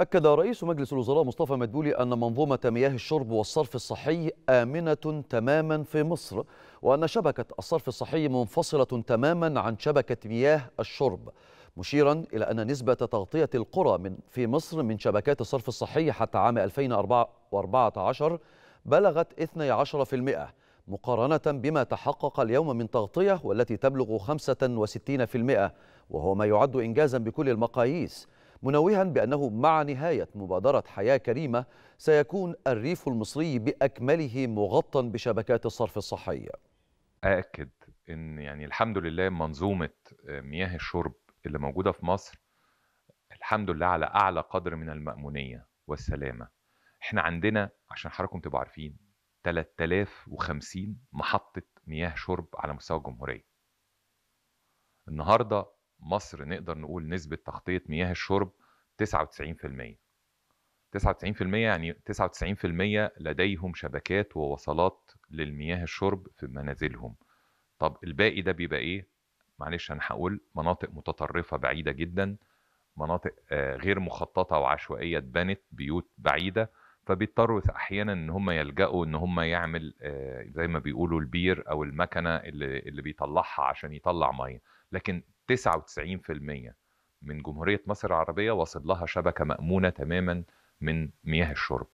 أكد رئيس مجلس الوزراء مصطفى مدبولي أن منظومة مياه الشرب والصرف الصحي آمنة تماما في مصر وأن شبكة الصرف الصحي منفصلة تماما عن شبكة مياه الشرب مشيرا إلى أن نسبة تغطية القرى من في مصر من شبكات الصرف الصحي حتى عام 2014 بلغت 12% مقارنة بما تحقق اليوم من تغطية والتي تبلغ 65% وهو ما يعد إنجازا بكل المقاييس منوها بأنه مع نهاية مبادرة حياة كريمة سيكون الريف المصري بأكمله مغطى بشبكات الصرف الصحي أأكد أن يعني الحمد لله منظومة آه، مياه الشرب اللي موجودة في مصر الحمد لله على أعلى قدر من المأمونية والسلامة احنا عندنا عشان حضراتكم تبقوا عارفين 3050 محطة مياه شرب على مستوى الجمهورية النهاردة مصر نقدر نقول نسبة تغطية مياه الشرب 99% 99% يعني 99% لديهم شبكات ووصلات للمياه الشرب في منازلهم طب الباقي ده بيبقى ايه معلش انا هقول مناطق متطرفة بعيدة جدا مناطق آه، غير مخططة وعشوائية اتبنت بيوت بعيدة فبيضطروا احيانا ان هم يلجأوا ان هم يعمل زي ما بيقولوا البير او المكنه اللي اللي بيطلعها عشان يطلع ميه لكن 99% من جمهوريه مصر العربيه واصل لها شبكه مامونه تماما من مياه الشرب